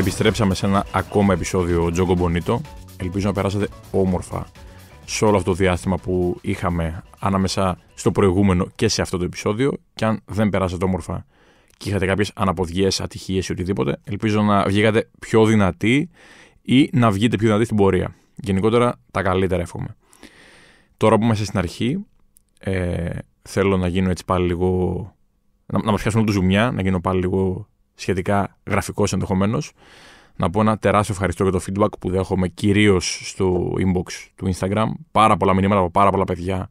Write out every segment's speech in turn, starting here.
Επιστρέψαμε σε ένα ακόμα επεισόδιο Τζόγκο Μπονίτο. Ελπίζω να περάσατε όμορφα σε όλο αυτό το διάστημα που είχαμε ανάμεσα στο προηγούμενο και σε αυτό το επεισόδιο. Και αν δεν περάσατε όμορφα και είχατε κάποιες αναποδιές, ατυχίες ή οτιδήποτε, ελπίζω να βγήκατε πιο δυνατοί ή να βγείτε πιο δυνατοί στην πορεία. Γενικότερα τα καλύτερα εύχομαι. Τώρα που είμαστε στην αρχή, ε, θέλω να γίνω έτσι πάλι λίγο. να, να μας πιάσουν όλο το ζουμιά, να γίνω πάλι λίγο σχετικά γραφικός ενδεχομένως. Να πω ένα τεράστιο ευχαριστώ για το feedback που δέχομαι κυρίως στο inbox του Instagram. Πάρα πολλά μηνύματα από πάρα πολλά παιδιά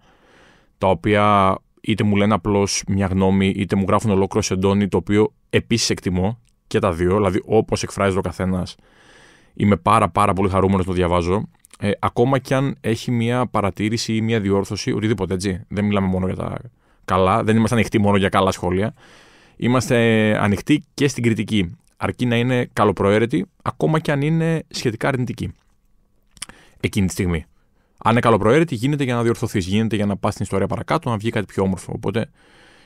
τα οποία είτε μου λένε απλώς μια γνώμη, είτε μου γράφουν ολόκληρο εντόνι, το οποίο επίσης εκτιμώ και τα δύο. Δηλαδή, όπως εκφράζεται ο καθένας, είμαι πάρα, πάρα πολύ χαρούμενος να το διαβάζω. Ε, ακόμα κι αν έχει μια παρατήρηση ή μια διόρθωση, οτιδήποτε έτσι. Δεν μιλάμε μόνο για τα καλά, δεν είμαστε ανοιχτοί μόνο για καλά σχόλια. Είμαστε ανοιχτοί και στην κριτική, αρκεί να είναι καλοπροαίρετη, ακόμα και αν είναι σχετικά αρνητική. Εκείνη τη στιγμή. Αν είναι καλοπροαίρετη, γίνεται για να διορθωθείς, γίνεται για να πας στην ιστορία παρακάτω, να βγει κάτι πιο όμορφο. Οπότε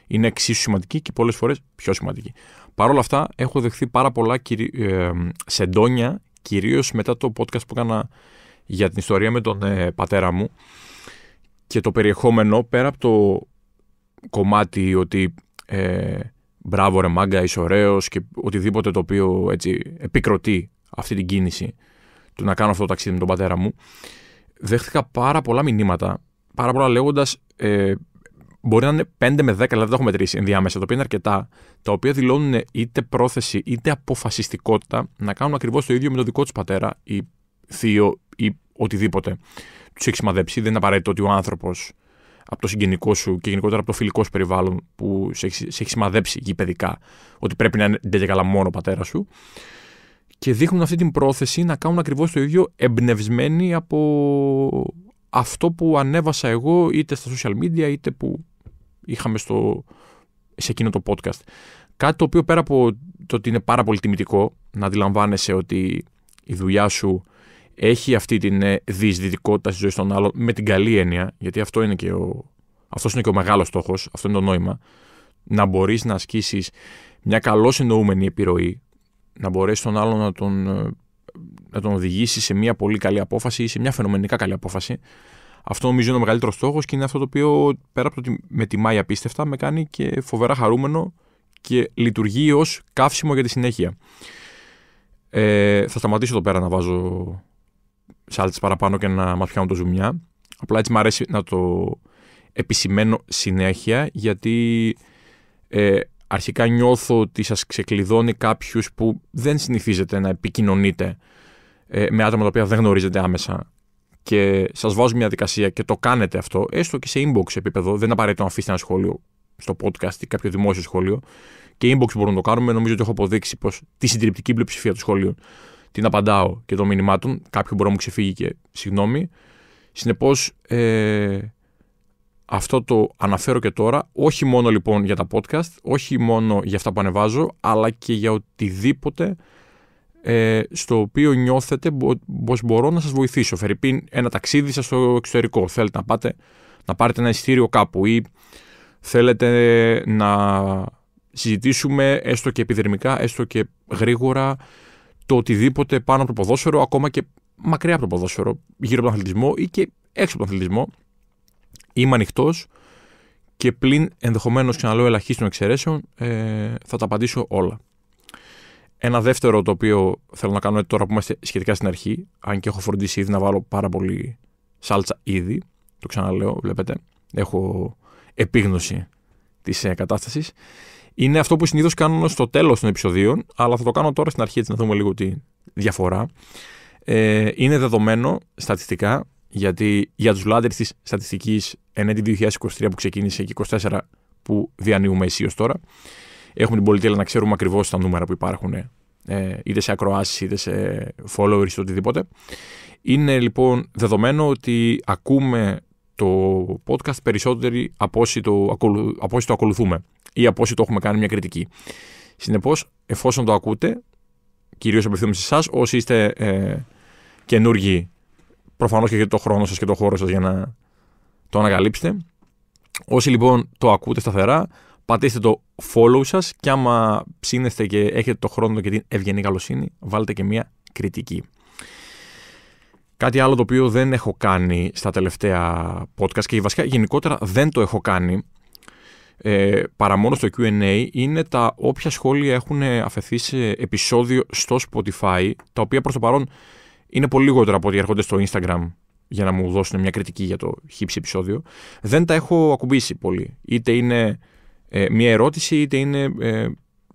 είναι εξίσου σημαντική και πολλές φορές πιο σημαντική. Παρ' όλα αυτά, έχω δεχθεί πάρα πολλά κυρι... Ε, σεντόνια, κυρίως μετά το podcast που έκανα για την ιστορία με τον ε, πατέρα μου και το περιεχόμενο πέρα από το κομμάτι ότι ε, μπράβο ρε μάγκα, είσαι ωραίος και οτιδήποτε το οποίο έτσι επικροτεί αυτή την κίνηση του να κάνω αυτό το ταξίδι με τον πατέρα μου, δέχτηκα πάρα πολλά μηνύματα, πάρα πολλά λέγοντας ε, μπορεί να είναι 5 με 10, αλλά δεν έχω μετρήσει ενδιάμεσα, τα οποία είναι αρκετά, τα οποία δηλώνουν είτε πρόθεση είτε αποφασιστικότητα να κάνουν ακριβώς το ίδιο με τον δικό τους πατέρα ή θείο ή οτιδήποτε. Τους έχει σημαδέψει, δεν είναι απαραίτητο ότι ο άνθρωπος από το συγγενικό σου και γενικότερα από το φιλικό σου περιβάλλον που σε έχει, σε έχει σημαδέψει ότι πρέπει να είναι τέτοια καλά μόνο ο πατέρας σου. Και δείχνουν αυτή την πρόθεση να κάνουν ακριβώς το ίδιο εμπνευσμένοι από αυτό που ανέβασα εγώ είτε στα social media είτε που είχαμε στο, σε εκείνο το podcast. Κάτι το οποίο πέρα από το ότι είναι πάρα πολύ τιμητικό να αντιλαμβάνεσαι ότι η δουλειά σου έχει αυτή την ε, διεισδυτικότητα στη ζωή των άλλων με την καλή έννοια, γιατί αυτό είναι και ο, αυτός είναι ο μεγάλος στόχος, αυτό είναι το νόημα, να μπορείς να ασκήσεις μια καλώς εννοούμενη επιρροή, να μπορέσεις τον άλλον να τον, ε, να τον οδηγήσει σε μια πολύ καλή απόφαση ή σε μια φαινομενικά καλή απόφαση. Αυτό νομίζω είναι ο μεγαλύτερος στόχος και είναι αυτό το οποίο πέρα από το ότι με τιμάει απίστευτα, με κάνει και φοβερά χαρούμενο και λειτουργεί ως καύσιμο για τη συνέχεια. Ε, θα σταματήσω εδώ πέρα να βάζω σάλτσε παραπάνω και να μα πιάνουν το ζουμιά. Απλά έτσι μου αρέσει να το επισημαίνω συνέχεια γιατί ε, αρχικά νιώθω ότι σας ξεκλειδώνει κάποιους που δεν συνηθίζετε να επικοινωνείτε ε, με άτομα τα οποία δεν γνωρίζετε άμεσα και σας βάζω μια δικασία και το κάνετε αυτό έστω και σε inbox επίπεδο δεν απαραίτητο να αφήσετε ένα σχόλιο στο podcast ή κάποιο δημόσιο σχόλιο και inbox μπορούμε να το κάνουμε νομίζω ότι έχω αποδείξει πως τη συντριπτική πλειοψηφία του σχόλειου την απαντάω και των μηνυμάτων. Κάποιο μπορώ να μου ξεφύγει και συγγνώμη. Συνεπώς, ε, αυτό το αναφέρω και τώρα, όχι μόνο λοιπόν για τα podcast, όχι μόνο για αυτά που ανεβάζω, αλλά και για οτιδήποτε ε, στο οποίο νιώθετε πως μπορώ να σας βοηθήσω. Φερρυπίν ένα ταξίδι σας στο εξωτερικό, θέλετε να πάτε να πάρετε ένα εισιτήριο κάπου ή θέλετε να συζητήσουμε έστω και επιδερμικά, έστω και γρήγορα το οτιδήποτε πάνω από το ποδόσφαιρο, ακόμα και μακριά από το ποδόσφαιρο, γύρω από τον αθλητισμό ή και έξω από τον αθλητισμό. Είμαι ανοιχτός και πλην ενδεχομένως ξαναλέω ελαχίστων εξαιρέσεων, ε, θα τα απαντήσω όλα. Ένα δεύτερο το οποίο θέλω να κάνω τώρα που είμαστε σχετικά στην αρχή, αν και έχω φροντίσει ήδη να βάλω πάρα πολύ σάλτσα ήδη, το ξαναλέω, βλέπετε, έχω επίγνωση της κατάσταση. Ε, κατάστασης, είναι αυτό που συνήθως κάνω στο τέλος των επεισοδίων, αλλά θα το κάνω τώρα στην αρχή έτσι να δούμε λίγο τη διαφορά. Ε, είναι δεδομένο στατιστικά, γιατί για τους λάτρε της στατιστικής ενέτη 2023 που ξεκίνησε και 24 που διανύουμε ισίω τώρα, έχουμε την πολυτέλεια να ξέρουμε ακριβώς τα νούμερα που υπάρχουν, ε, είτε σε ακροάσεις, είτε σε followers, είτε οτιδήποτε. Είναι λοιπόν δεδομένο ότι ακούμε το podcast περισσότεροι από όσοι από όσοι το ακολουθούμε ή από όσοι το έχουμε κάνει μια κριτική. Συνεπώς, εφόσον το ακούτε, κυρίως απευθύνομαι σε εσάς, όσοι είστε ε, καινούργοι, προφανώς και έχετε το χρόνο σας και το χώρο σας για να το ανακαλύψετε. Όσοι λοιπόν το ακούτε σταθερά, πατήστε το follow σας και άμα ψήνεστε και έχετε το χρόνο και την ευγενή καλοσύνη, βάλτε και μια κριτική. Κάτι άλλο το οποίο δεν έχω κάνει στα τελευταία podcast και βασικά γενικότερα δεν το έχω κάνει ε, παρά μόνο στο Q&A είναι τα όποια σχόλια έχουν αφαιθεί σε επεισόδιο στο Spotify, τα οποία προς το παρόν είναι πολύ λιγότερα από ό,τι έρχονται στο Instagram για να μου δώσουν μια κριτική για το χύψη επεισόδιο. Δεν τα έχω ακουμπήσει πολύ. Είτε είναι ε, μια ερώτηση, είτε είναι ε,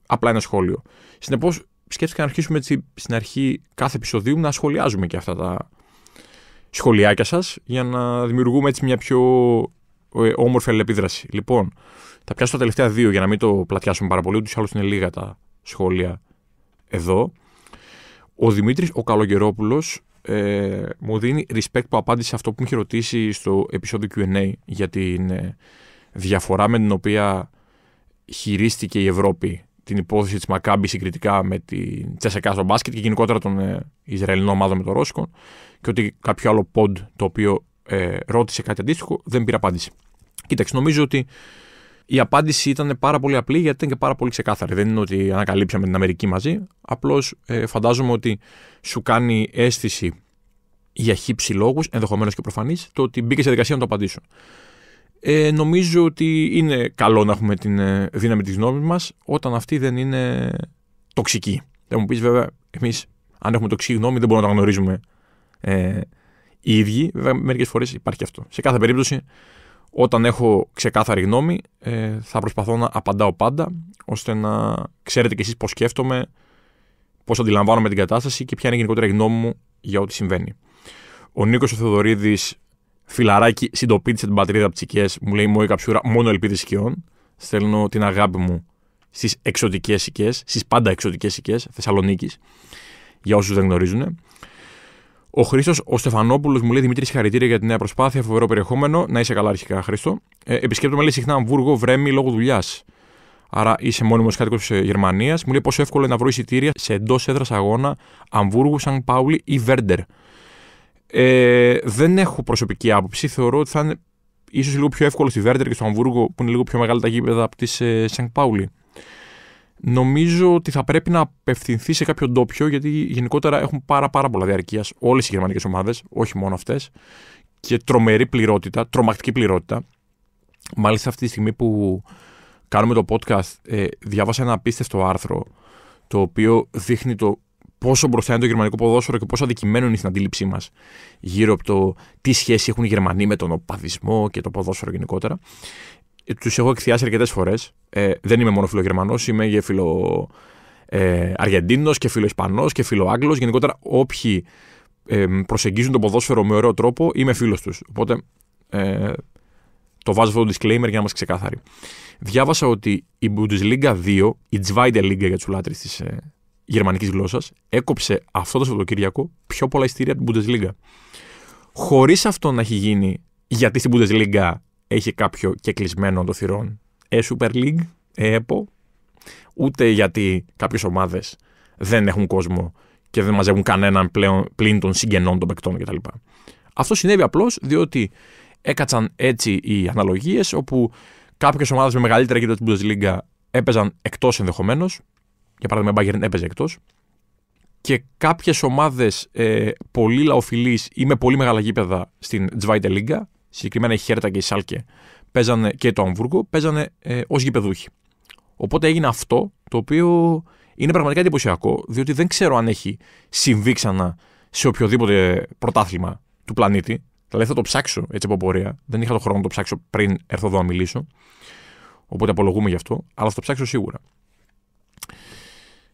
απλά ένα σχόλιο. Συνεπώς, σκέφτηκα να αρχίσουμε έτσι στην αρχή κάθε επεισοδίου να σχολιάζουμε και αυτά τα σχολιάκια σας για να δημιουργούμε έτσι μια πιο ε, όμορφη αλληλεπίδραση. Λοιπόν, θα πιάσω τα τελευταία δύο για να μην το πλατιάσουμε πάρα πολύ. Ούτως ή άλλως είναι λίγα τα σχόλια εδώ. Ο Δημήτρης ο Καλογερόπουλος ε, μου δίνει respect που απάντησε αυτό που μου είχε ρωτήσει στο επεισόδιο QA για την ε, διαφορά με την οποία χειρίστηκε η Ευρώπη την υπόθεση της Μακάμπη συγκριτικά με την Τσέσσεκα στο μπάσκετ και γενικότερα τον ε, Ισραηλινό ομάδο με τον Ρώσικο και ότι κάποιο άλλο ποντ το οποίο ε, ρώτησε κάτι αντίστοιχο δεν πήρε απάντηση. Κοίταξε, νομίζω ότι η απάντηση ήταν πάρα πολύ απλή γιατί ήταν και πάρα πολύ ξεκάθαρη. Δεν είναι ότι ανακαλύψαμε την Αμερική μαζί. Απλώς ε, φαντάζομαι ότι σου κάνει αίσθηση για χύψη λόγους, ενδεχομένως και προφανής, το ότι μπήκε σε δικασία να το απαντήσω. Ε, νομίζω ότι είναι καλό να έχουμε την ε, δύναμη της γνώμης μας όταν αυτή δεν είναι τοξική. Θα μου πεις βέβαια, εμείς αν έχουμε τοξική γνώμη δεν μπορούμε να τα γνωρίζουμε ε, οι ίδιοι. Βέβαια, μερικές φορές υπάρχει αυτό. Σε κάθε περίπτωση όταν έχω ξεκάθαρη γνώμη, ε, θα προσπαθώ να απαντάω πάντα, ώστε να ξέρετε κι εσείς πώς σκέφτομαι, πώς αντιλαμβάνομαι την κατάσταση και ποια είναι η γενικότερη γνώμη μου για ό,τι συμβαίνει. Ο Νίκος Θεοδωρίδης, φιλαράκι, συντοπίτησε την πατρίδα από μου λέει η καψούρα, μόνο ελπίδες οικειών». Στέλνω την αγάπη μου στις εξωτικές οικές, στις πάντα εξωτικές οικές Θεσσαλονίκης, για όσους δεν γνωρίζουν. Ο Χρήστος, ο Στεφανόπουλος μου λέει Δημήτρη, συγχαρητήρια για τη νέα προσπάθεια, φοβερό περιεχόμενο. Να είσαι καλά, αρχικά, Χρήστο. Ε, επισκέπτομαι, λέει συχνά Αμβούργο, βρέμι λόγω δουλειάς. Άρα είσαι μόνιμος κάτοικος ε, Γερμανίας. Μου λέει πόσο εύκολο είναι να βρω εισιτήρια σε εντός έδρας αγώνα Αμβούργου, Σαν Πάουλη ή Βέρντερ. Ε, δεν έχω προσωπική άποψη. Θεωρώ ότι θα είναι ίσως λίγο πιο εύκολο στη Βέρντερ και στο Αμβούργο που είναι λίγο πιο μεγάλα τα γήπεδα από τη ε, Σαν Πάουλη νομίζω ότι θα πρέπει να απευθυνθεί σε κάποιο ντόπιο, γιατί γενικότερα έχουν πάρα, πάρα πολλά διαρκείας όλες οι γερμανικές ομάδες, όχι μόνο αυτές. Και τρομερή πληρότητα, τρομακτική πληρότητα. Μάλιστα, αυτή τη στιγμή που κάνουμε το podcast, ε, διάβασα ένα απίστευτο άρθρο το οποίο δείχνει το πόσο μπροστά είναι το γερμανικό ποδόσφαιρο και πόσο αντικειμένο είναι στην αντίληψή μας γύρω από το τι σχέση έχουν οι Γερμανοί με τον οπαδισμό και το ποδόσφαιρο γενικότερα. Ε, τους έχω εκθιάσει αρκετές φορές. Ε, δεν είμαι μόνο φιλογερμανός, είμαι και φιλο ε, και φιλο Ισπανό και φιλο Άγγλο. Γενικότερα, όποιοι ε, προσεγγίζουν το ποδόσφαιρο με ωραίο τρόπο, είμαι φίλος τους. Οπότε ε, το βάζω αυτό το disclaimer για να είμαστε ξεκάθαροι. Διάβασα ότι η Bundesliga 2, η Zweite Liga για τους λάτρε της ε, γερμανικής γλώσσας, έκοψε αυτό το Σαββατοκύριακο πιο πολλά ειστήρια από την Bundesliga. Χωρίς αυτό να έχει γίνει γιατί στην Bundesliga έχει κάποιο και κλεισμένο το θυρών ε Super League, ε ΕΠΟ, ούτε γιατί κάποιες ομάδες δεν έχουν κόσμο και δεν μαζεύουν κανέναν πλέον πλην των συγγενών των παικτών κτλ. Αυτό συνέβη απλώς διότι έκατσαν έτσι οι αναλογίες, όπου κάποιες ομάδες με μεγαλύτερη κύριο της Bundesliga έπαιζαν εκτός ενδεχομένως, για παράδειγμα η Bayern έπαιζε εκτός. και κάποιες ομάδες ε, πολύ λαοφιλείς ή με πολύ μεγάλα γήπεδα στην Zweite συγκεκριμένα η Χέρτα και η Σάλκε, παίζανε, και το Αμβούργο, παίζανε ε, ως γηπεδούχοι. Οπότε έγινε αυτό το οποίο είναι πραγματικά εντυπωσιακό, διότι δεν ξέρω αν έχει συμβεί ξανά σε οποιοδήποτε πρωτάθλημα του πλανήτη. Δηλαδή θα το ψάξω έτσι από πορεία. Δεν είχα τον χρόνο να το ψάξω πριν έρθω εδώ να μιλήσω. Οπότε απολογούμε γι' αυτό, αλλά θα το ψάξω σίγουρα.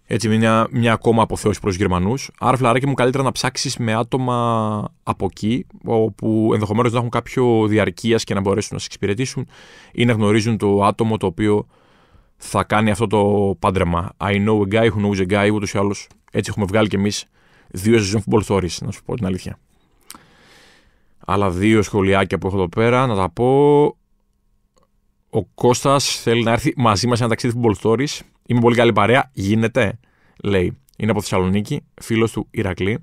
Έτσι, μια, μια ακόμα αποθέωση προς Γερμανούς. Άρα, φλαράκι μου, καλύτερα να ψάξεις με άτομα από εκεί, όπου ενδεχομένως να έχουν κάποιο διαρκείας και να μπορέσουν να σε εξυπηρετήσουν ή να γνωρίζουν το άτομο το οποίο θα κάνει αυτό το πάντρεμα. I know a guy who knows a guy, ούτως ή άλλως. Έτσι έχουμε βγάλει κι εμείς δύο σεζόν football stories, να σου πω την αλήθεια. Άλλα δύο σχολιάκια που έχω εδώ πέρα, να τα πω. Ο Κώστας θέλει να έρθει μαζί μας σε ένα ταξίδι football stories. Είμαι πολύ καλή παρέα. Γίνεται, λέει. Είναι από Θεσσαλονίκη, φίλος του Ηρακλή,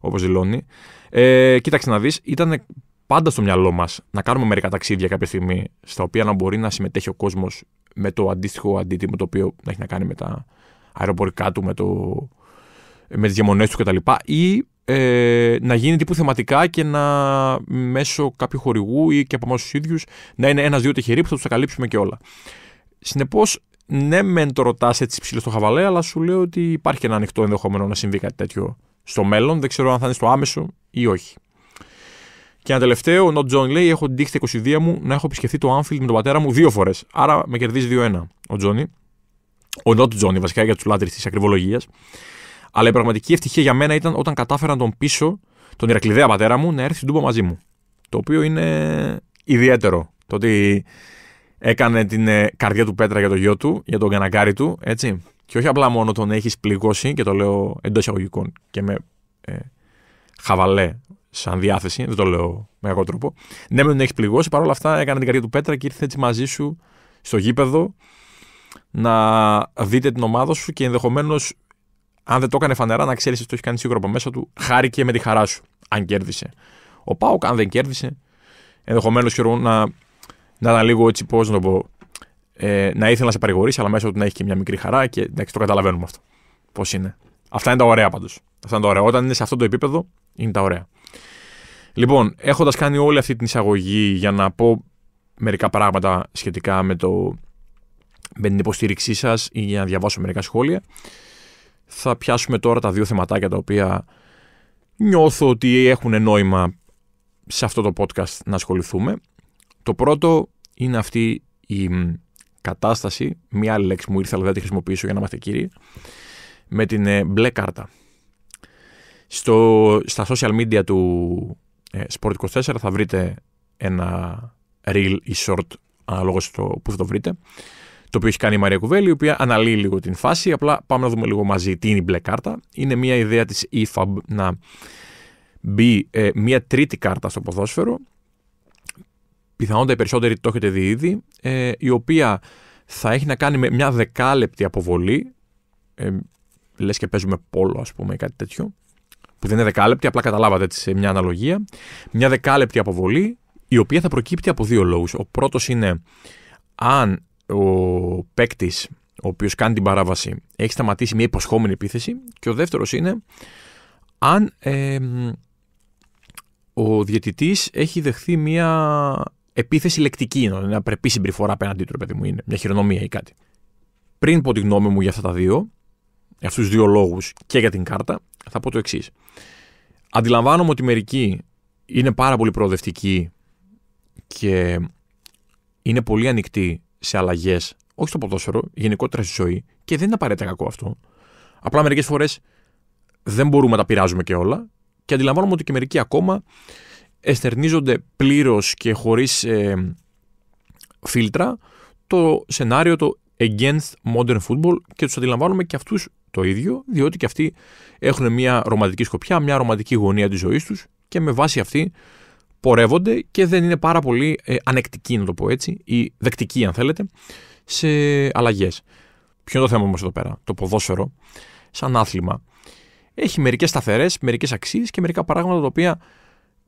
όπως δηλώνει. Ε, κοίταξε να δεις, ήταν πάντα στο μυαλό μας να κάνουμε μερικά ταξίδια κάποια στιγμή, στα οποία να μπορεί να συμμετέχει ο κόσμος με το αντίστοιχο αντίτιμο το οποίο έχει να κάνει με τα αεροπορικά του, με, το, με τις διαμονές του κτλ. ή ε, να γίνει τύπου θεματικά και να μέσω κάποιου χορηγού ή και από εμάς τους ίδιους να είναι ένα-δύο τυχεροί που θα τους τα καλύψουμε και όλα. Συνεπώς, ναι, μεν το ρωτάς έτσι ψηλό στο χαβαλέ, αλλά σου λέω ότι υπάρχει ένα ανοιχτό ενδεχόμενο να συμβεί κάτι τέτοιο στο μέλλον. Δεν ξέρω αν θα είναι στο άμεσο ή όχι. Και ένα τελευταίο, ο Νότ Τζον λέει: Έχω την τύχη 22 μου να έχω επισκεφθεί το Άμφιλ με τον πατέρα μου δύο φορές. Άρα με κερδίζει 2-1 ο Τζόνι. Ο Νότ Τζόνι, βασικά για τους λάτρε της ακριβολογίας. Αλλά η πραγματική ευτυχία για μένα ήταν όταν κατάφεραν τον πίσω, τον Ηρακλειδέα πατέρα μου, να έρθει στην ντουμπο μαζί μου. Το οποίο είναι ιδιαίτερο. Το ότι έκανε την ε, καρδιά του Πέτρα για το γιο του, για τον κανακάρι του, έτσι. Και όχι απλά μόνο τον έχεις πληγώσει, και το λέω εντός εισαγωγικών και με ε, χαβαλέ σαν διάθεση, δεν το λέω με κακό τρόπο. Ναι, με τον έχεις πληγώσει, παρόλα αυτά έκανε την καρδιά του Πέτρα και ήρθε έτσι μαζί σου στο γήπεδο να δείτε την ομάδα σου και ενδεχομένως αν δεν το έκανε φανερά, να ξέρεις ότι το έχει κάνει σίγουρα από μέσα του, χάρη και με τη χαρά σου, αν κέρδισε. Ο Πάοκ, αν δεν κέρδισε, ενδεχομένως να, να ήταν λίγο έτσι, πώς να το πω, ε, να ήθελε να σε παρηγορήσει, αλλά μέσα του να έχει και μια μικρή χαρά και εντάξει, το καταλαβαίνουμε αυτό. Πώς είναι. Αυτά είναι τα ωραία πάντως. Αυτά είναι τα ωραία. Όταν είναι σε αυτό το επίπεδο, είναι τα ωραία. Λοιπόν, έχοντας κάνει όλη αυτή την εισαγωγή για να πω μερικά πράγματα σχετικά με, το, με την υποστήριξή σας ή για να διαβάσω μερικά σχόλια θα πιάσουμε τώρα τα δύο θεματάκια τα οποία νιώθω ότι έχουν νόημα σε αυτό το podcast να ασχοληθούμε. Το πρώτο είναι αυτή η κατάσταση, μία άλλη λέξη μου ήρθε αλλά δεν τη χρησιμοποιήσω για να είμαστε κύριοι, με την ε, μπλε κάρτα. Στο, στα social media του ε, Sport24 θα βρείτε ένα reel ή short ανάλογα στο που θα το βρείτε το οποίο έχει κάνει η Μαρία Κουβέλη, η οποία αναλύει λίγο την φάση. Απλά πάμε να δούμε λίγο μαζί τι είναι η μπλε κάρτα. Είναι μια ιδέα της EFAB να μπει ε, μια τρίτη κάρτα στο ποδόσφαιρο. Πιθανότατα οι περισσότεροι το έχετε δει ήδη, ε, η οποία θα έχει να κάνει με μια δεκάλεπτη αποβολή. Ε, λες και παίζουμε πόλο, ας πούμε, ή κάτι τέτοιο. Που δεν είναι δεκάλεπτη, απλά καταλάβατε έτσι σε μια αναλογία. Μια δεκάλεπτη αποβολή, η οποία θα προκύπτει από δύο λόγους. Ο πρώτος είναι αν ο παίκτης ο οποίος κάνει την παράβαση έχει σταματήσει μια υποσχόμενη επίθεση. Και ο δεύτερος είναι αν ε, ο διαιτητής έχει δεχθεί μια επίθεση λεκτική, ένα δηλαδή πρεπή συμπεριφορά απέναντί του, παιδί μου, είναι μια χειρονομία ή κάτι. Πριν πω τη γνώμη μου για αυτά τα δύο, για αυτούς τους δύο λόγους και για την κάρτα, θα πω το εξής. Αντιλαμβάνομαι ότι μερικοί είναι πάρα πολύ προοδευτικοί και είναι πολύ ανοιχτοί σε αλλαγές, όχι στο ποδόσφαιρο, γενικότερα στη ζωή, και δεν είναι απαραίτητα κακό αυτό. Απλά μερικές φορές δεν μπορούμε να τα πειράζουμε και όλα και αντιλαμβάνομαι ότι και μερικοί ακόμα εστερνίζονται πλήρως και χωρίς ε, φίλτρα το σενάριο το against modern football και τους αντιλαμβάνομαι και αυτούς το ίδιο, διότι και αυτοί έχουν μια ρομαντική σκοπιά, μια ρομαντική γωνία της ζωής τους και με βάση αυτή πορεύονται και δεν είναι πάρα πολύ ε, ανεκτικοί, να το πω έτσι, ή δεκτικοί, αν θέλετε, σε αλλαγές. Ποιο είναι το θέμα όμως εδώ πέρα. Το ποδόσφαιρο, σαν άθλημα, έχει μερικές σταθερές, μερικές αξίες και μερικά παράγματα τα οποία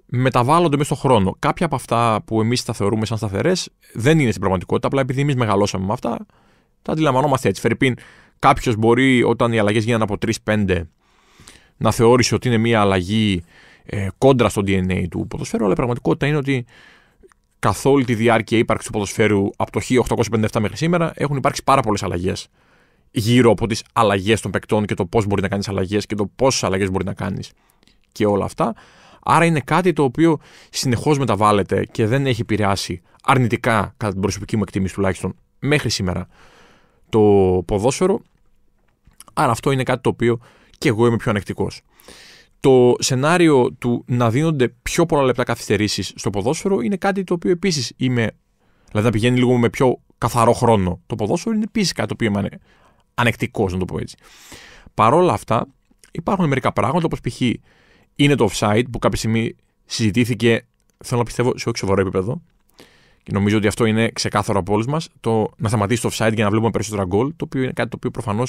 μεταβάλλονται μέσα στον χρόνο. Κάποια από αυτά που εμείς τα θεωρούμε σαν σταθερές δεν είναι στην πραγματικότητα. Απλά επειδή εμείς μεγαλώσαμε με αυτά, τα αντιλαμβανόμαστε έτσι. Φερρυπίν, κάποιος μπορεί όταν οι αλλαγές γίνανε από 3-5 να θεώρησε ότι είναι μια αλλαγή ε, κόντρα στο DNA του ποδοσφαίρου, αλλά η πραγματικότητα είναι ότι καθ' όλη τη διάρκεια ύπαρξης του ποδοσφαίρου από το 1857 μέχρι σήμερα έχουν υπάρξει πάρα πολλές αλλαγές γύρω από τις αλλαγές των παικτών και το πώς μπορεί να κάνεις αλλαγές και το πόσες αλλαγές μπορεί να κάνεις και όλα αυτά. Άρα είναι κάτι το οποίο συνεχώς μεταβάλλεται και δεν έχει επηρεάσει αρνητικά, κατά την προσωπική μου εκτίμηση τουλάχιστον, μέχρι σήμερα το ποδόσφαιρο. Άρα αυτό είναι κάτι το οποίο και εγώ είμαι πιο ανεκτικός το σενάριο του να δίνονται πιο πολλά λεπτά καθυστερήσεις στο ποδόσφαιρο είναι κάτι το οποίο επίσης είμαι. Δηλαδή να πηγαίνει λίγο με πιο καθαρό χρόνο. Το ποδόσφαιρο είναι επίσης κάτι το οποίο είμαι ανεκτικός, να το πω έτσι. Παρόλα αυτά, υπάρχουν μερικά πράγματα, όπως π.χ. είναι το offside που κάποια στιγμή συζητήθηκε, θέλω να πιστεύω, σε όχι σοβαρό επίπεδο. Και νομίζω ότι αυτό είναι ξεκάθαρο από όλους μας. Το να σταματήσει το offside για να βλέπουμε περισσότερα γκολ, το οποίο είναι κάτι το οποίο προφανώς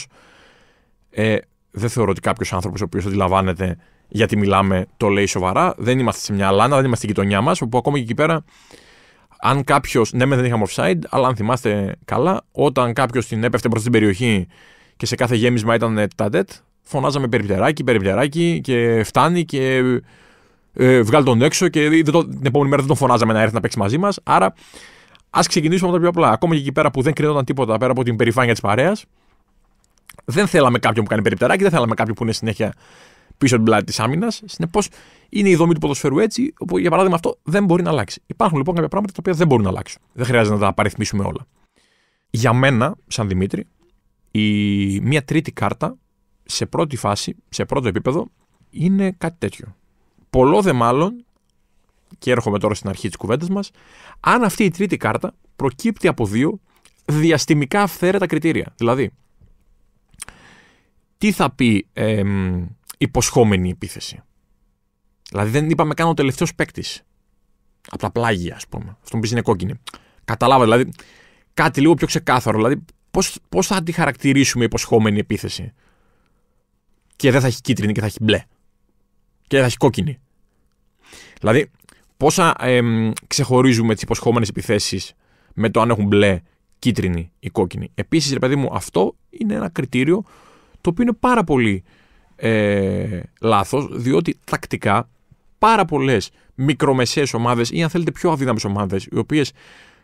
ε, δεν θεωρώ ότι κάποιος άνθρωπος ο οποίος αντιλαμβάνεται γιατί μιλάμε, το λέει σοβαρά. Δεν είμαστε σε μια λάνα, δεν είμαστε στην γειτονιά μας, όπου ακόμα και εκεί πέρα, αν κάποιος. Ναι, δεν είχαμε offside, αλλά αν θυμάστε καλά, όταν κάποιος την έπεφτε προ την περιοχή και σε κάθε γέμισμα ήταν τα τέτ, φωνάζαμε περιπτεράκι, περιπτεράκι και φτάνει και ε, βγάλει τον έξω και δεν το, την επόμενη μέρα δεν τον φωνάζαμε να έρθει να παίξει μαζί μας. Άρα ας ξεκινήσουμε από τα πιο απλά. Ακόμα και εκεί πέρα που δεν κρίνονταν τίποτα πέρα από την περηφάνεια της παρέας, δεν θέλαμε κάποιον που κάνει περιπτεράκι, δεν θέλαμε κάποιον που είναι συνέχεια πίσω την πλάτη της άμυνας. Συνεπώς είναι η δομή του ποδοσφαίρου έτσι, όπου για παράδειγμα αυτό δεν μπορεί να αλλάξει. Υπάρχουν λοιπόν κάποια πράγματα τα οποία δεν μπορούν να αλλάξουν. Δεν χρειάζεται να τα απαριθμίσουμε όλα. Για μένα, σαν Δημήτρη, η μία τρίτη κάρτα σε πρώτη φάση, σε πρώτο επίπεδο, είναι κάτι τέτοιο. Πολλό δε μάλλον, και έρχομαι τώρα στην αρχή της κουβέντας μας, αν αυτή η τρίτη κάρτα προκύπτει από δύο διαστημικά αυθαίρετα κριτήρια. Δηλαδή, τι θα πει υποσχόμενη επίθεση. Δηλαδή δεν είπαμε καν ο τελευταίος παίκτης. Από τα πλάγια, ας πούμε. Αυτό μου πει είναι κόκκινη. Καταλάβα, δηλαδή κάτι λίγο πιο ξεκάθαρο. Δηλαδή, πώς θα αντιχαρακτηρίσουμε υποσχόμενη επίθεση. Και δεν θα έχει κίτρινη και θα έχει μπλε. Και δεν θα έχει κόκκινη. Δηλαδή, πόσα ε, ε, ξεχωρίζουμε τις υποσχόμενες επιθέσεις με το αν έχουν μπλε, κίτρινη ή κόκκινη. Επίσης, ρε παιδί μου, αυτό είναι ένα κριτήριο το οποίο είναι πάρα πολύ ε, λάθος, διότι τακτικά πάρα πολλές μικρομεσαίες ομάδες ή αν θέλετε πιο αδύναμες ομάδες, οι οποίες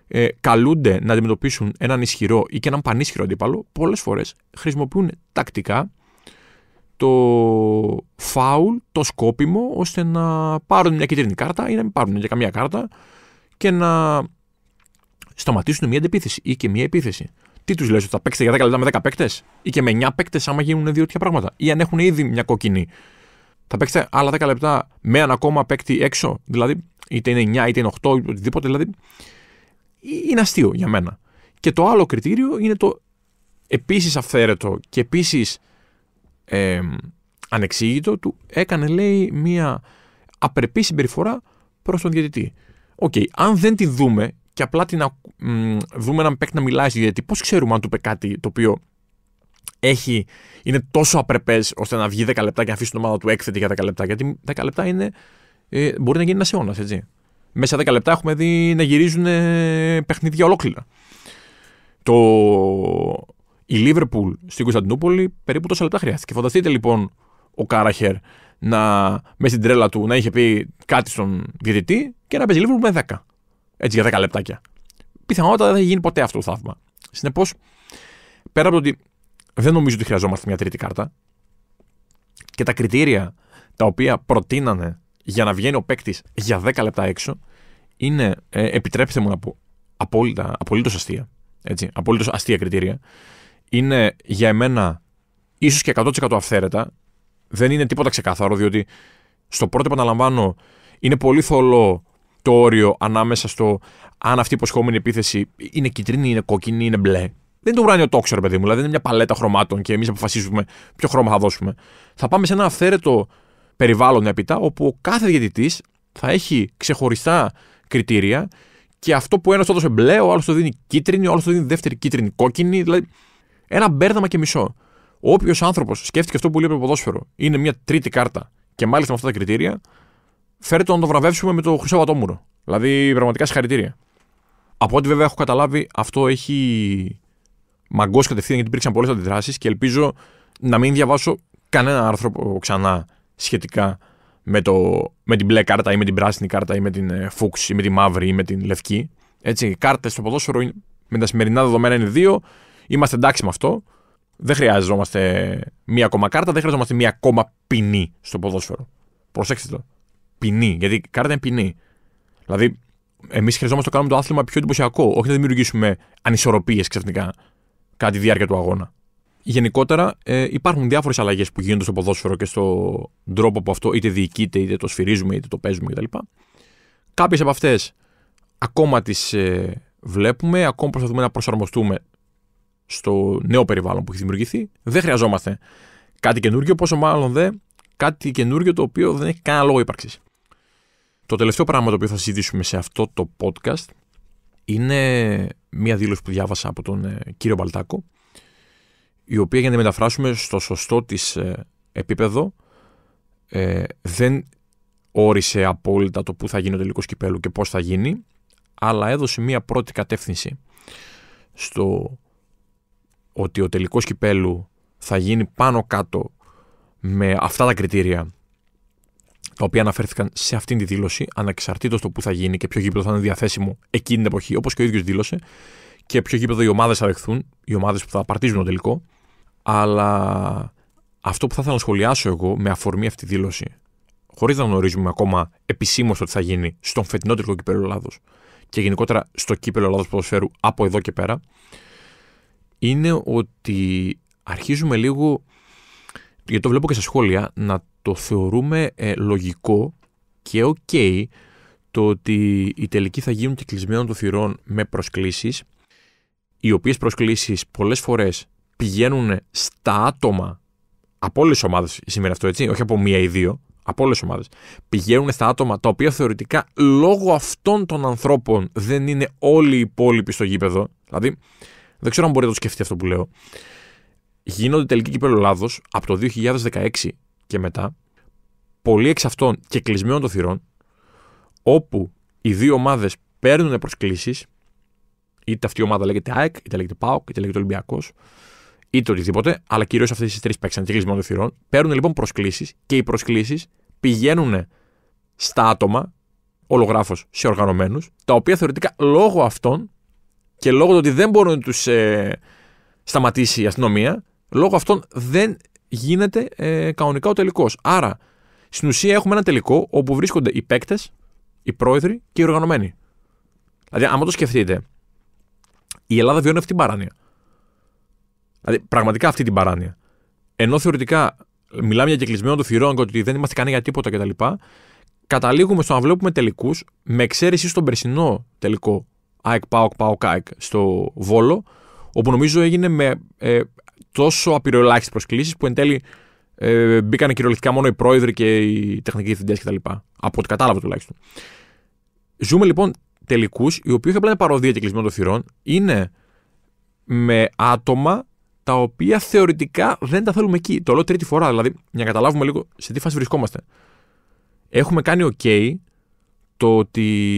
ε, καλούνται να αντιμετωπίσουν έναν ισχυρό ή και έναν πανίσχυρο αντίπαλο, πολλές φορές χρησιμοποιούν τακτικά το φάουλ, το σκόπιμο, ώστε να πάρουν μια κίτρινη κάρτα ή να μην πάρουν για καμία κάρτα και να σταματήσουν μια αντεπίθεση ή και μια επίθεση τι τους λες, ότι θα παίξετε για 10 λεπτά με 10 παίκτες ή και με 9 παίκτες, άμα γίνουν δύο τέτοια πράγματα. Ή αν έχουν ήδη μια κόκκινη. Θα παίξετε άλλα 10 λεπτά με ένα ακόμα παίκτη έξω. Δηλαδή, είτε είναι 9, είτε είναι 8, οτιδήποτε. Δηλαδή, είναι αστείο για μένα. Και το άλλο κριτήριο είναι το επίσης αυθαίρετο και επίσης ε, ανεξήγητο του έκανε, λέει, μια απρεπή συμπεριφορά προς τον διαιτητή. Οκ, okay, αν δεν τη δούμε και απλά την, μ, δούμε έναν παίκτη να μιλάει γιατί διαιτή, πώς ξέρουμε αν του πει κάτι το οποίο έχει, είναι τόσο απρεπές ώστε να βγει 10 λεπτά και να αφήσει την ομάδα του έκθετη για 10 λεπτά. Γιατί 10 λεπτά είναι, ε, μπορεί να γίνει ένας αιώνας, έτσι. Μέσα 10 λεπτά έχουμε δει να γυρίζουν ε, παιχνίδια ολόκληρα. Το, η Λίβερπουλ στην Κωνσταντινούπολη περίπου τόσα λεπτά χρειάστηκε. Φανταστείτε λοιπόν ο Κάραχερ να, μέσα στην τρέλα του να είχε πει κάτι στον διαιτητή και να παίζει Λίβερπουλ με 10. Έτσι για 10 λεπτάκια. Πιθανότατα δεν θα γίνει ποτέ αυτό το θαύμα. Συνεπώς, πέρα από το ότι δεν νομίζω ότι χρειαζόμαστε μια τρίτη κάρτα και τα κριτήρια τα οποία προτείνανε για να βγαίνει ο παίκτης για 10 λεπτά έξω είναι, ε, επιτρέψτε μου να πω, απόλυτα, απολύτως αστεία. Έτσι, απολύτως αστεία κριτήρια. Είναι για εμένα ίσως και 100% αυθαίρετα. Δεν είναι τίποτα ξεκάθαρο, διότι στο πρώτο επαναλαμβάνω είναι πολύ θολό το όριο ανάμεσα στο αν αυτή η υποσχόμενη επίθεση είναι κίτρινη, είναι κόκκινη, είναι μπλε. Δεν είναι το ουράνιο τόξο, ρε παιδί μου. Δηλαδή, είναι μια παλέτα χρωμάτων και εμείς αποφασίζουμε ποιο χρώμα θα δώσουμε. Θα πάμε σε ένα αυθαίρετο περιβάλλον έπειτα, όπου ο κάθε διαιτητής θα έχει ξεχωριστά κριτήρια και αυτό που ένας το έδωσε μπλε, ο άλλος το δίνει κίτρινη, ο άλλος το δίνει δεύτερη κίτρινη, κόκκινη. Δηλαδή, ένα μπέρδαμα και μισό. Όποιος άνθρωπος σκέφτηκε αυτό που λέει από το ποδόσφαιρο είναι μια τρίτη κάρτα και μάλιστα με αυτά τα κριτήρια, Φέρε το να το βραβεύσουμε με το Χρυσό Βατόμουρο. Δηλαδή, πραγματικά συγχαρητήρια. Από ό,τι βέβαια έχω καταλάβει, αυτό έχει μαγκώσει κατευθείαν γιατί υπήρξαν πολλές αντιδράσεις και ελπίζω να μην διαβάσω κανένα άρθρο ξανά σχετικά με, το, με την μπλε κάρτα ή με την πράσινη κάρτα ή με την ε, φούξ ή με τη μαύρη ή με την λευκή. Έτσι, οι κάρτες στο ποδόσφαιρο με τα σημερινά δεδομένα είναι δύο. Είμαστε εντάξει με αυτό. Δεν χρειαζόμαστε μία ακόμα κάρτα, δεν χρειαζόμαστε μία ακόμα ποινή στο ποδόσφαιρο. Προσέξτε το ποινή. Γιατί η κάρτα είναι ποινή. Δηλαδή, εμείς χρειαζόμαστε να κάνουμε το άθλημα πιο εντυπωσιακό, όχι να δημιουργήσουμε ανισορροπίες ξαφνικά κατά τη διάρκεια του αγώνα. Γενικότερα, ε, υπάρχουν διάφορες αλλαγές που γίνονται στο ποδόσφαιρο και στον τρόπο που αυτό είτε διοικείται, είτε το σφυρίζουμε, είτε το παίζουμε κτλ. Κάποιες από αυτές ακόμα τις ε, βλέπουμε, ακόμα προσπαθούμε να προσαρμοστούμε στο νέο περιβάλλον που έχει δημιουργηθεί. Δεν χρειαζόμαστε κάτι καινούργιο, πόσο μάλλον δε κάτι καινούργιο το οποίο δεν έχει κανένα λόγο ύπαρξης. Το τελευταίο πράγμα το οποίο θα συζητήσουμε σε αυτό το podcast είναι μία δήλωση που διάβασα από τον ε, κύριο Μπαλτάκο, η οποία για να τη μεταφράσουμε στο σωστό της ε, επίπεδο ε, δεν όρισε απόλυτα το πού θα γίνει ο τελικός κυπέλου και πώς θα γίνει, αλλά έδωσε μία πρώτη κατεύθυνση στο ότι ο τελικός κυπέλου θα γίνει πάνω κάτω με αυτά τα κριτήρια τα οποία αναφέρθηκαν σε αυτήν τη δήλωση, ανεξαρτήτως το που θα γίνει και ποιο γήπεδο θα είναι διαθέσιμο εκείνη την εποχή, όπως και ο ίδιος δήλωσε, και ποιο γήπεδο οι ομάδες θα δεχθούν, οι ομάδες που θα παρτίζουν το τελικό. Αλλά αυτό που θα ήθελα να σχολιάσω εγώ με αφορμή αυτή τη δήλωση, χωρίς να γνωρίζουμε ακόμα επισήμως το τι θα γίνει στον φετινό τελικό κύπελο Ελλάδος και γενικότερα στο κύπελο Ελλάδος Ποδοσφαίρου από εδώ και πέρα, είναι ότι αρχίζουμε λίγο, γιατί το βλέπω και στα σχόλια, να το θεωρούμε ε, λογικό και ok το ότι οι τελικοί θα γίνουν και κλεισμένων των θυρών με προσκλήσεις, οι οποίες προσκλήσεις πολλές φορές πηγαίνουν στα άτομα από όλες τις ομάδες σήμερα αυτό, έτσι, όχι από μία ή δύο, από όλες τις ομάδες. Πηγαίνουν στα άτομα τα οποία θεωρητικά λόγω αυτών των ανθρώπων δεν είναι όλοι οι υπόλοιποι στο γήπεδο. Δηλαδή, δεν ξέρω αν μπορείτε να το σκεφτείτε αυτό που λέω. Γίνονται τελικοί κύπελο Ελλάδο από το 2016 και μετά, πολλοί εξ αυτών και κλεισμένων των θυρών, όπου οι δύο ομάδες παίρνουν προσκλήσεις, είτε αυτή η ομάδα λέγεται ΑΕΚ, είτε λέγεται ΠΑΟΚ, είτε λέγεται Ολυμπιακός, είτε οτιδήποτε, αλλά κυρίως αυτές τι τρει παίξαν και κλεισμένων των θυρών. Παίρνουν λοιπόν προσκλήσεις και οι προσκλήσεις πηγαίνουν στα άτομα, ολογράφος σε οργανωμένους, τα οποία θεωρητικά λόγω αυτών και λόγω του ότι δεν μπορούν να τους ε, σταματήσει η αστυνομία, λόγω αυτών δεν γίνεται ε, κανονικά ο τελικός. Άρα, στην ουσία έχουμε ένα τελικό όπου βρίσκονται οι παίκτες, οι πρόεδροι και οι οργανωμένοι. Δηλαδή, άμα το σκεφτείτε, η Ελλάδα βιώνει αυτή την παράνοια. Δηλαδή, πραγματικά αυτή την παράνοια. Ενώ θεωρητικά μιλάμε για κεκλεισμένο του θυρών και ότι δεν είμαστε κανένα για τίποτα κτλ., καταλήγουμε στο να βλέπουμε τελικούς, με εξαίρεση στον περσινό τελικό ΑΕΚ ΠΑΟΚ ΠΑΟΚ ΑΕΚ στο Βόλο, όπου νομίζω έγινε με ε, τόσο απειροελάχιστες προσκλήσεις που εν τέλει ε, μπήκαν κυριολεκτικά μόνο οι πρόεδροι και οι τεχνικοί διευθυντές κτλ. Από ό,τι κατάλαβα τουλάχιστον. Ζούμε λοιπόν τελικούς, οι οποίοι όχι απλά είναι παροδία και κλεισμένο των θυρών, είναι με άτομα τα οποία θεωρητικά δεν τα θέλουμε εκεί. Το λέω τρίτη φορά, δηλαδή, για να καταλάβουμε λίγο σε τι φάση βρισκόμαστε. Έχουμε κάνει OK το ότι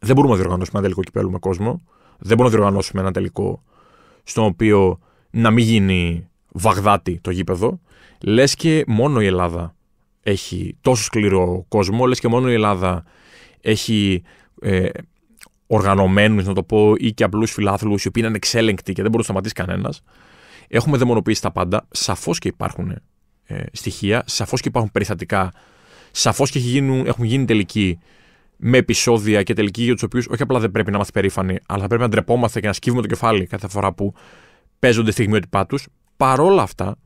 δεν μπορούμε να διοργανώσουμε ένα τελικό κυπέλο με κόσμο, δεν μπορούμε να διοργανώσουμε ένα τελικό στο οποίο να μην γίνει Βαγδάτη το γήπεδο, λες και μόνο η Ελλάδα έχει τόσο σκληρό κόσμο, λες και μόνο η Ελλάδα έχει ε, οργανωμένους, να το πω, ή και απλούς φιλάθλους, οι οποίοι είναι ανεξέλεγκτοι και δεν μπορούν να σταματήσει κανένας. Έχουμε δαιμονοποιήσει τα πάντα. Σαφώς και υπάρχουν ε, στοιχεία, σαφώς και υπάρχουν περιστατικά, σαφώς και έχουν, έχουν γίνει τελικοί με επεισόδια και τελικοί για τους οποίους όχι απλά δεν πρέπει να είμαστε περήφανοι, αλλά θα πρέπει να ντρεπόμαστε και να σκύβουμε το κεφάλι κάθε φορά που παίζονται στη στιγμιότυπά τους. Παρόλα αυτά,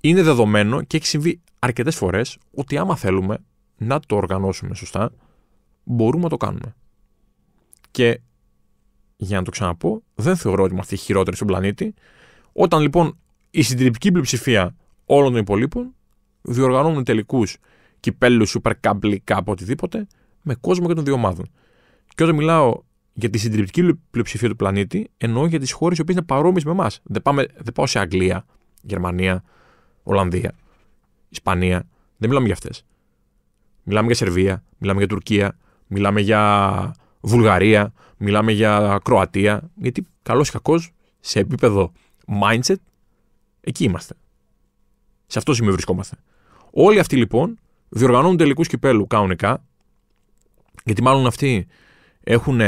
είναι δεδομένο και έχει συμβεί αρκετές φορές ότι άμα θέλουμε να το οργανώσουμε σωστά, μπορούμε να το κάνουμε. Και για να το ξαναπώ, δεν θεωρώ ότι είμαστε οι χειρότεροι στον πλανήτη. Όταν λοιπόν η συντριπτική πλειοψηφία όλων των υπολείπων διοργανώνουν τελικούς κυπέλους, super cup, από οτιδήποτε, με κόσμο και των δύο ομάδων. Και όταν μιλάω για τη συντριπτική πλειοψηφία του πλανήτη, ενώ για τις χώρες οι οποίες είναι παρόμοιες με εμάς. Δεν, πάμε, δεν πάω σε Αγγλία, Γερμανία, Ολλανδία, Ισπανία. Δεν μιλάμε για αυτές. Μιλάμε για Σερβία, μιλάμε για Τουρκία, μιλάμε για Βουλγαρία, μιλάμε για Κροατία. Γιατί καλός ή κακός σε επίπεδο mindset εκεί είμαστε. Σε αυτό σημείο βρισκόμαστε. Όλοι αυτοί λοιπόν διοργανώνουν τελικούς κυπέλου κανονικά, γιατί μάλλον αυτοί έχουν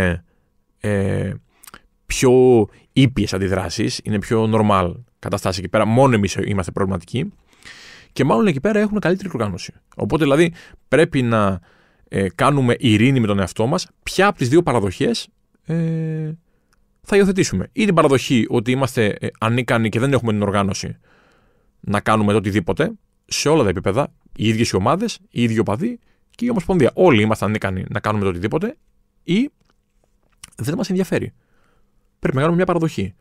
ε, πιο ήπιες αντιδράσεις, είναι πιο normal κατάσταση εκεί πέρα. Μόνο εμείς είμαστε προβληματικοί. Και μάλλον εκεί πέρα έχουν καλύτερη οργάνωση. Οπότε δηλαδή πρέπει να ε, κάνουμε ειρήνη με τον εαυτό μας ποια από τις δύο παραδοχές ε, θα υιοθετήσουμε. Ή την παραδοχή ότι είμαστε ε, ανίκανοι και δεν έχουμε την οργάνωση να κάνουμε το οτιδήποτε σε όλα τα επίπεδα, οι ίδιες οι ομάδες, οι ίδιοι οπαδοί και η Ομοσπονδία. Όλοι είμαστε ανίκανοι να κάνουμε το οτιδήποτε ή δεν μας ενδιαφέρει. Πρέπει να κάνουμε μια παραδοχή.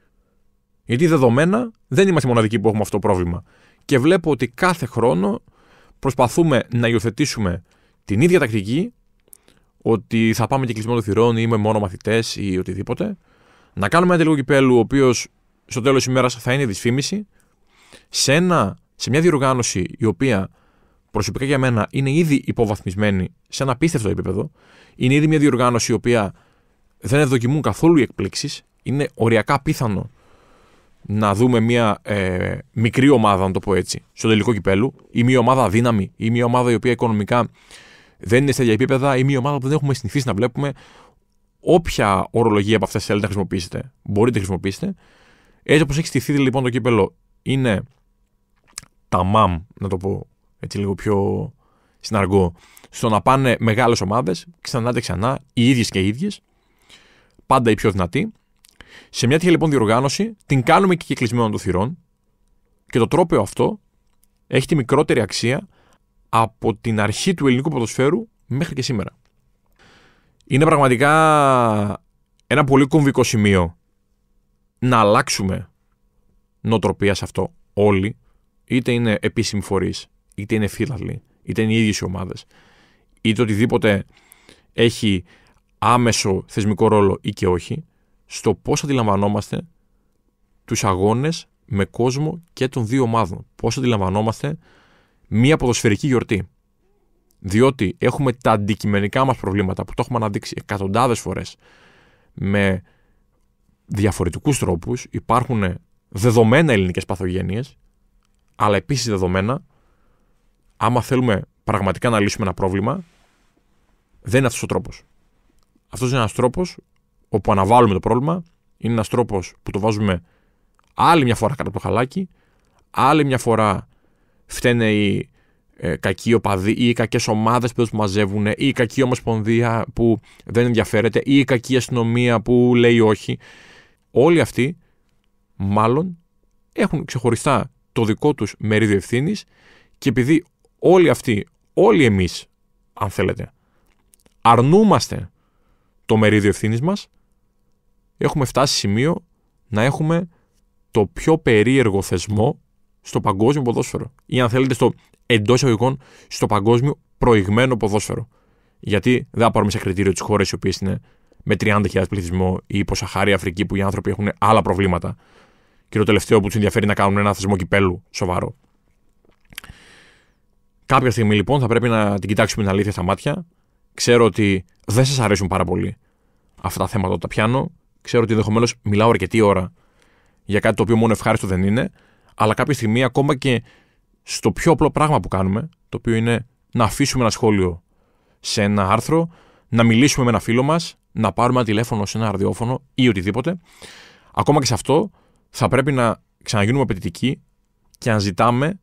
Γιατί δεδομένα δεν είμαστε οι μοναδικοί που έχουμε αυτό το πρόβλημα. Και βλέπω ότι κάθε χρόνο προσπαθούμε να υιοθετήσουμε την ίδια τακτική ότι θα πάμε και κλεισμένο θυρών ή είμαι μόνο μαθητές ή οτιδήποτε. Να κάνουμε ένα τελικό κυπέλου, ο οποίος στο τέλος τη ημέρας θα είναι δυσφήμιση. Σε, σε μια διοργάνωση η οποία προσωπικά για μένα είναι ήδη υποβαθμισμένη σε ένα απίστευτο επίπεδο. Είναι ήδη μια διοργάνωση η οποία δεν ευδοκιμούν καθόλου οι εκπλήξεις. Είναι οριακά πίθανο να δούμε μια ε, μικρή ομάδα, να το πω έτσι, στο τελικό κυπέλου, ή μια ομάδα δύναμη, ή μια ομάδα η οποία οικονομικά δεν είναι στα ίδια επίπεδα, ή μια ομάδα που δεν έχουμε συνηθίσει να βλέπουμε. Όποια ορολογία από αυτές θέλετε να χρησιμοποιήσετε, μπορείτε να χρησιμοποιήσετε. Έτσι όπως έχει στηθεί δηλαδή, λοιπόν το κύπελο, είναι τα μαμ, να το πω έτσι λίγο πιο συναργό, στο να πάνε μεγάλες ομάδες, ξανά και ξανά, οι ίδιες και οι ίδιες, πάντα η πιο δυνατή. Σε μια τέτοια λοιπόν διοργάνωση την κάνουμε και κλεισμένον των θυρών και το τρόπαιο αυτό έχει τη μικρότερη αξία από την αρχή του ελληνικού ποδοσφαίρου μέχρι και σήμερα. Είναι πραγματικά ένα πολύ κομβικό σημείο να αλλάξουμε νοοτροπία σε αυτό όλοι, είτε είναι επίσημοι φορείς, είτε είναι φίλαλοι, είτε είναι οι ίδιες οι ομάδες, είτε οτιδήποτε έχει άμεσο θεσμικό ρόλο ή και όχι, στο πώς αντιλαμβανόμαστε τους αγώνες με κόσμο και των δύο ομάδων. Πώς αντιλαμβανόμαστε μία ποδοσφαιρική γιορτή. Διότι έχουμε τα αντικειμενικά μας προβλήματα που το έχουμε αναδείξει εκατοντάδες φορές με διαφορετικούς τρόπους. Υπάρχουν δεδομένα ελληνικές παθογένειες, αλλά επίσης δεδομένα, άμα θέλουμε πραγματικά να λύσουμε ένα πρόβλημα, δεν είναι αυτός ο τρόπος. Αυτός είναι ένας τρόπος όπου αναβάλουμε το πρόβλημα. Είναι ένας τρόπος που το βάζουμε άλλη μια φορά κάτω από το χαλάκι, άλλη μια φορά φταίνε οι ε, κακοί οπαδοί ή οι κακές ομάδες που μαζεύουν ή η κακή ομοσπονδία που δεν ενδιαφέρεται ή η κακή αστυνομία που λέει όχι. Όλοι αυτοί μάλλον έχουν ξεχωριστά το δικό τους μερίδιο ευθύνης και επειδή όλοι αυτοί, όλοι εμείς αν θέλετε, αρνούμαστε το μερίδιο ευθύνης μας, έχουμε φτάσει σημείο να έχουμε το πιο περίεργο θεσμό στο παγκόσμιο ποδόσφαιρο. Ή αν θέλετε, στο εντός εισαγωγικών, στο παγκόσμιο προηγμένο ποδόσφαιρο. Γιατί δεν θα πάρουμε σε κριτήριο τις χώρες οι οποίες είναι με 30.000 πληθυσμό ή υποσαχάρη Αφρική που οι άνθρωποι έχουν άλλα προβλήματα. Και το τελευταίο που τους ενδιαφέρει να κάνουν ένα θεσμό κυπέλου σοβαρό. Κάποια στιγμή λοιπόν θα πρέπει να την κοιτάξουμε την αλήθεια στα μάτια, ξέρω ότι δεν σας αρέσουν πάρα πολύ αυτά τα θέματα όταν τα πιάνω. Ξέρω ότι ενδεχομένως μιλάω αρκετή ώρα για κάτι το οποίο μόνο ευχάριστο δεν είναι, αλλά κάποια στιγμή ακόμα και στο πιο απλό πράγμα που κάνουμε, το οποίο είναι να αφήσουμε ένα σχόλιο σε ένα άρθρο, να μιλήσουμε με ένα φίλο μας, να πάρουμε ένα τηλέφωνο σε ένα ραδιόφωνο ή οτιδήποτε. Ακόμα και σε αυτό θα πρέπει να ξαναγίνουμε απαιτητικοί και να ζητάμε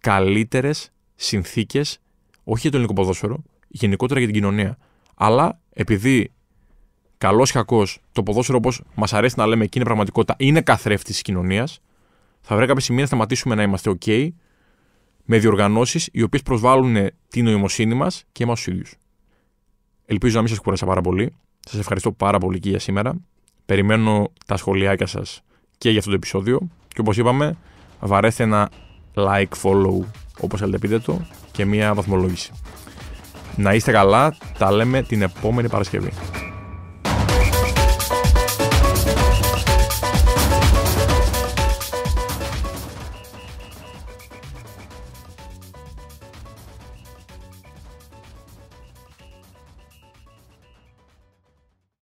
καλύτερες συνθήκες, όχι για το ελληνικό ποδόσφαιρο, γενικότερα για την κοινωνία. Αλλά επειδή καλός ή κακός το ποδόσφαιρο όπως μας αρέσει να λέμε και είναι πραγματικότητα, είναι καθρέφτης της κοινωνίας, θα βρει κάποια σημεία να σταματήσουμε να είμαστε OK με διοργανώσεις οι οποίες προσβάλλουν την νοημοσύνη μας και εμάς τους ίδιους. Ελπίζω να μην σας κούρασα πάρα πολύ. Σας ευχαριστώ πάρα πολύ και για σήμερα. Περιμένω τα σχολιάκια σας και για αυτό το επεισόδιο. Και όπως είπαμε, βαρέστε ένα like, follow, όπως θέλετε πείτε το, και μία βαθμολόγηση. Να είστε καλά, τα λέμε την επόμενη Παρασκευή.